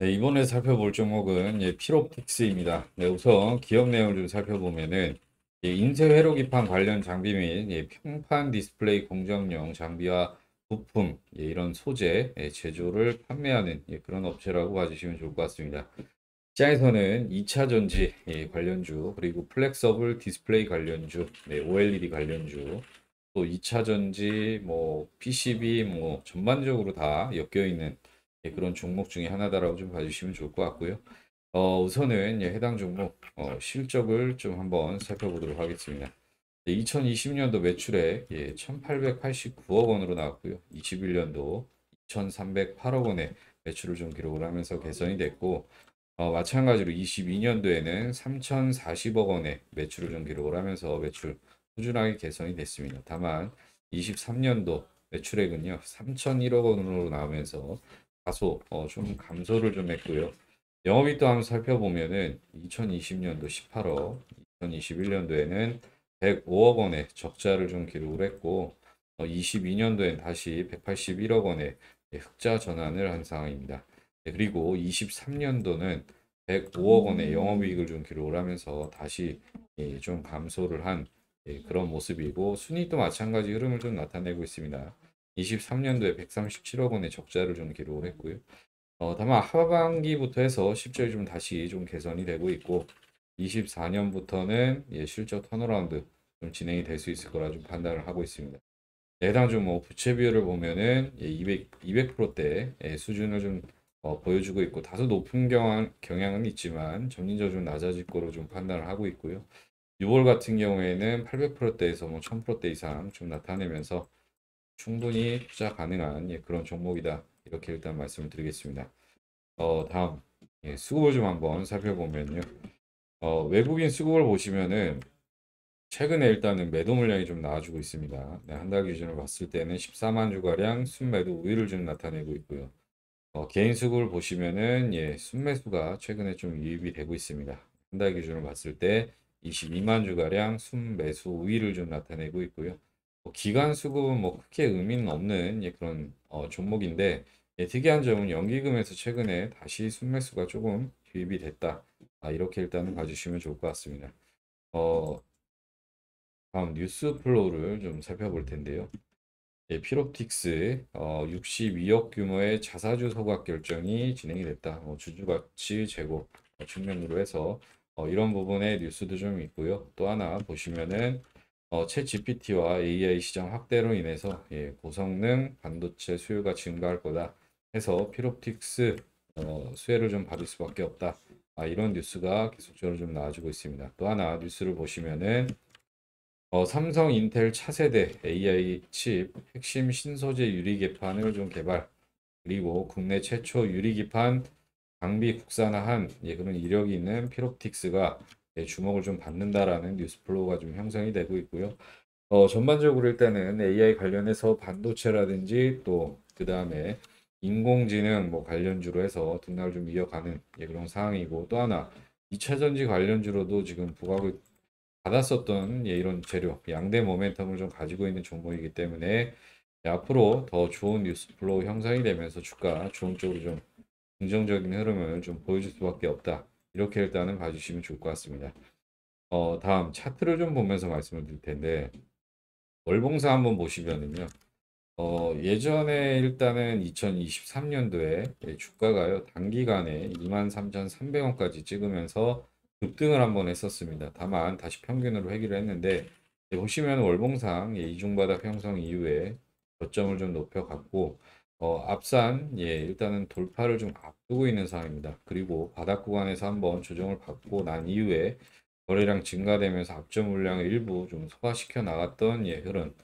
네, 이번에 살펴볼 종목은 예, 피로픽스입니다. 네, 우선 기업 내용을 좀 살펴보면은 예, 인쇄 회로 기판 관련 장비 및 예, 평판 디스플레이 공정용 장비와 부품 예, 이런 소재 예, 제조를 판매하는 예, 그런 업체라고 봐주시면 좋을 것 같습니다. 시장에서는 2차 전지 예, 관련주 그리고 플렉서블 디스플레이 관련주, 네, OLED 관련주 또 2차 전지 뭐 PCB 뭐 전반적으로 다 엮여 있는 예, 그런 종목 중에 하나다라고 좀 봐주시면 좋을 것 같고요. 어, 우선은 예, 해당 종목 어, 실적을 좀 한번 살펴보도록 하겠습니다. 예, 2020년도 매출액 예, 1,889억 원으로 나왔고요. 21년도 2,308억 원의 매출을 좀 기록을 하면서 개선이 됐고 어, 마찬가지로 22년도에는 3,040억 원의 매출을 좀 기록을 하면서 매출 꾸준하게 개선이 됐습니다. 다만 23년도 매출액은요 3,001억 원으로 나오면서 다소 어, 좀 감소를 좀 했고요. 영업이익도 한번 살펴보면은 2020년도 18억, 2021년도에는 105억 원의 적자를 좀 기록을 했고 어, 22년도엔 다시 181억 원의 흑자 전환을 한 상황입니다. 네, 그리고 23년도는 105억 원의 음. 영업이익을 좀 기록을 하면서 다시 예, 좀 감소를 한 예, 그런 모습이고 순위도 마찬가지 흐름을 좀 나타내고 있습니다. 23년도에 137억 원의 적자를 좀 기록을 했고요. 어, 다만 하반기부터 해서 실적이 좀 다시 좀 개선이 되고 있고 24년부터는 예, 실적 턴어라운드 좀 진행이 될 수 있을 거라 좀 판단을 하고 있습니다. 해당 좀뭐 부채 비율을 보면은 예, 200 200%대 예, 수준을 좀 어, 보여주고 있고 다소 높은 경향, 경향은 있지만 점진적으로 좀 낮아질 거로 좀 판단을 하고 있고요. 6월 같은 경우에는 800%대에서 뭐 1000%대 이상 좀 나타내면서 충분히 투자 가능한 예, 그런 종목이다. 이렇게 일단 말씀을 드리겠습니다. 어, 다음 예, 수급을 좀 한번 살펴보면요. 어, 외국인 수급을 보시면은 최근에 일단은 매도 물량이 좀 나와주고 있습니다. 네, 한 달 기준으로 봤을 때는 14만 주가량 순매도 우위를 좀 나타내고 있고요. 어, 개인 수급을 보시면은 예, 순매수가 최근에 좀 유입이 되고 있습니다. 한 달 기준으로 봤을 때 22만 주가량 순매수 우위를 좀 나타내고 있고요. 뭐 기간 수급은 뭐 크게 의미는 없는 예, 그런 어, 종목인데 예, 특이한 점은 연기금에서 최근에 다시 순매수가 조금 유입이 됐다. 아, 이렇게 일단은 봐주시면 좋을 것 같습니다. 어, 다음 뉴스 플로우를 좀 살펴볼 텐데요. 예, 피롭틱스 어, 62억 규모의 자사주 소각 결정이 진행이 됐다. 어, 주주가치 재고 어, 측면으로 해서 어, 이런 부분에 뉴스도 좀 있고요. 또 하나 보시면은 어, 채 GPT와 AI 시장 확대로 인해서 예, 고성능 반도체 수요가 증가할 거다 해서 피롭틱스 어, 수혜를 좀 받을 수밖에 없다. 아, 이런 뉴스가 계속적으로 좀 나와주고 있습니다. 또 하나 뉴스를 보시면은 어, 삼성 인텔 차세대 AI 칩 핵심 신소재 유리 기판을 좀 개발 그리고 국내 최초 유리 기판 장비 국산화한 예, 그런 이력이 있는 피롭틱스가 예, 주목을 좀 받는다라는 뉴스플로우가 좀 형성이 되고 있고요. 어, 전반적으로 일단은 AI 관련해서 반도체라든지 또 그 다음에 인공지능 뭐 관련주로 해서 등락을 좀 이어가는 예, 그런 상황이고 또 하나 2차 전지 관련주로도 지금 부각을 받았었던 예, 이런 재료 양대 모멘텀을 좀 가지고 있는 종목이기 때문에 예, 앞으로 더 좋은 뉴스플로우 형성이 되면서 주가 좋은 쪽으로 좀 긍정적인 흐름을 좀 보여줄 수밖에 없다. 이렇게 일단은 봐주시면 좋을 것 같습니다. 어, 다음 차트를 좀 보면서 말씀을 드릴 텐데 월봉사 한번 보시면은요. 어, 예전에 일단은 2023년도에 예, 주가가요 단기간에 23,300원까지 찍으면서 급등을 한번 했었습니다. 다만 다시 평균으로 회귀를 했는데 보시면 월봉상 예, 이중바닥 형성 이후에 저점을 좀 높여갔고 어, 앞산 예 일단은 돌파를 좀 앞두고 있는 상황입니다. 그리고 바닥 구간에서 한번 조정을 받고 난 이후에 거래량 증가되면서 앞전 물량을 일부 좀 소화시켜 나갔던 예 흐름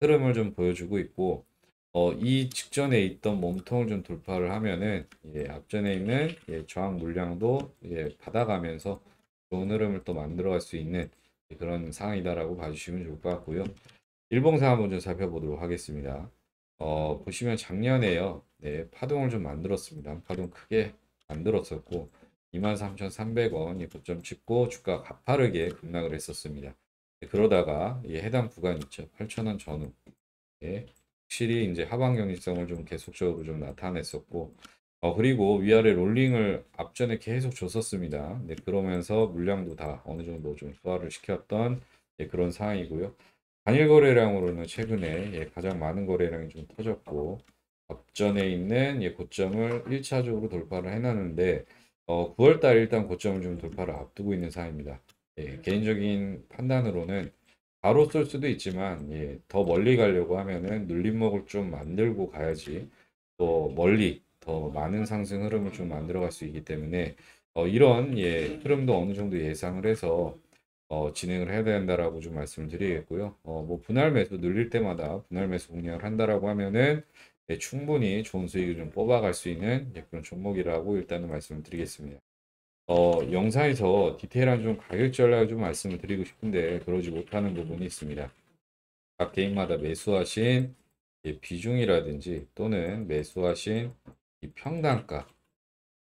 흐름을 좀 보여주고 있고 어, 이 직전에 있던 몸통을 좀 돌파를 하면은 예, 앞전에 있는 예, 저항 물량도 예, 받아가면서 좋은 흐름을 또 만들어갈 수 있는 예, 그런 상황이다라고 봐주시면 좋을 것 같고요. 일봉상 한번 좀 살펴보도록 하겠습니다. 어, 보시면 작년에요. 네, 파동을 좀 만들었습니다. 파동 크게 만들었었고 23,300원이 고점 찍고 주가 가파르게 급락을 했었습니다. 네, 그러다가 이 해당 구간 있죠. 8,000원 전후. 네, 확실히 이제 하방 경직성을 좀 계속적으로 좀 나타냈었고 어, 그리고 위아래 롤링을 앞전에 계속 줬었습니다. 네, 그러면서 물량도 다 어느 정도 좀 소화를 시켰던 네, 그런 상황이고요. 단일 거래량으로는 최근에 예, 가장 많은 거래량이 좀 터졌고 앞전에 있는 예, 고점을 1차적으로 돌파를 해놨는데 어, 9월달 일단 고점을 좀 돌파를 앞두고 있는 상황입니다. 예, 개인적인 판단으로는 바로 쏠 수도 있지만 예, 더 멀리 가려고 하면은 눌림목을 좀 만들고 가야지 또 멀리 더 많은 상승 흐름을 좀 만들어 갈 수 있기 때문에 어, 이런 예, 흐름도 어느 정도 예상을 해서 어, 진행을 해야 된다라고 좀 말씀을 드리겠고요. 어, 뭐 분할 매수 늘릴 때마다 분할 매수 공략을 한다라고 하면은 네, 충분히 좋은 수익을 좀 뽑아갈 수 있는 네, 그런 종목이라고 일단은 말씀을 드리겠습니다. 어, 영상에서 디테일한 좀 가격 전략을 좀 말씀을 드리고 싶은데 그러지 못하는 부분이 있습니다. 각 개인마다 매수하신 비중이라든지 또는 매수하신 평단가,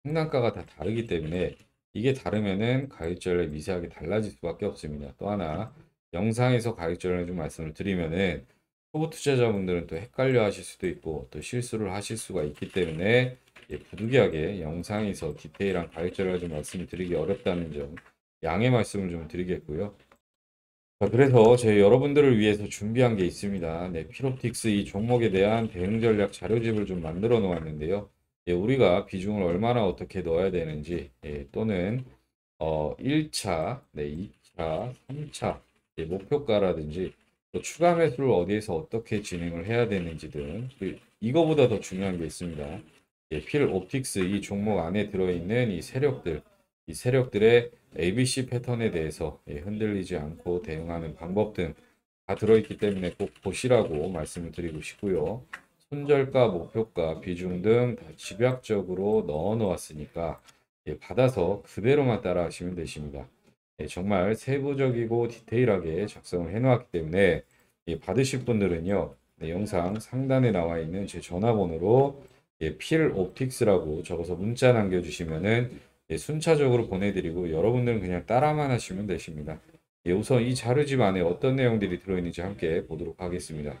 평단가가 다 다르기 때문에 이게 다르면은 가입자에 미세하게 달라질 수밖에 없습니다. 또 하나 영상에서 가입자를 좀 말씀을 드리면은 초보 투자자분들은 또 헷갈려 하실 수도 있고 또 실수를 하실 수가 있기 때문에 예, 부득이하게 영상에서 디테일한 가입자를 좀 말씀드리기 을 어렵다는 점 양해 말씀을 좀 드리겠고요. 자, 그래서 저희 여러분들을 위해서 준비한 게 있습니다. 네, 피로틱스 이 종목에 대한 대응 전략 자료집을 좀 만들어 놓았는데요. 예, 우리가 비중을 얼마나 어떻게 넣어야 되는지 예, 또는 어, 1차, 네, 2차, 3차 예, 목표가라든지 또 추가 매수를 어디에서 어떻게 진행을 해야 되는지 등 그 이거보다 더 중요한 게 있습니다. 예, 필 옵틱스 이 종목 안에 들어있는 이 세력들 이 세력들의 ABC 패턴에 대해서 예, 흔들리지 않고 대응하는 방법 등 다 들어있기 때문에 꼭 보시라고 말씀을 드리고 싶고요. 손절가, 목표가, 비중 등 집약적으로 넣어 놓았으니까 예, 받아서 그대로만 따라하시면 되십니다. 예, 정말 세부적이고 디테일하게 작성을 해 놓았기 때문에 예, 받으실 분들은요. 네, 영상 상단에 나와 있는 제 전화번호로 예, 필 옵틱스라고 적어서 문자 남겨주시면은 예, 순차적으로 보내드리고 여러분들은 그냥 따라만 하시면 되십니다. 예, 우선 이 자료집 안에 어떤 내용들이 들어있는지 함께 보도록 하겠습니다.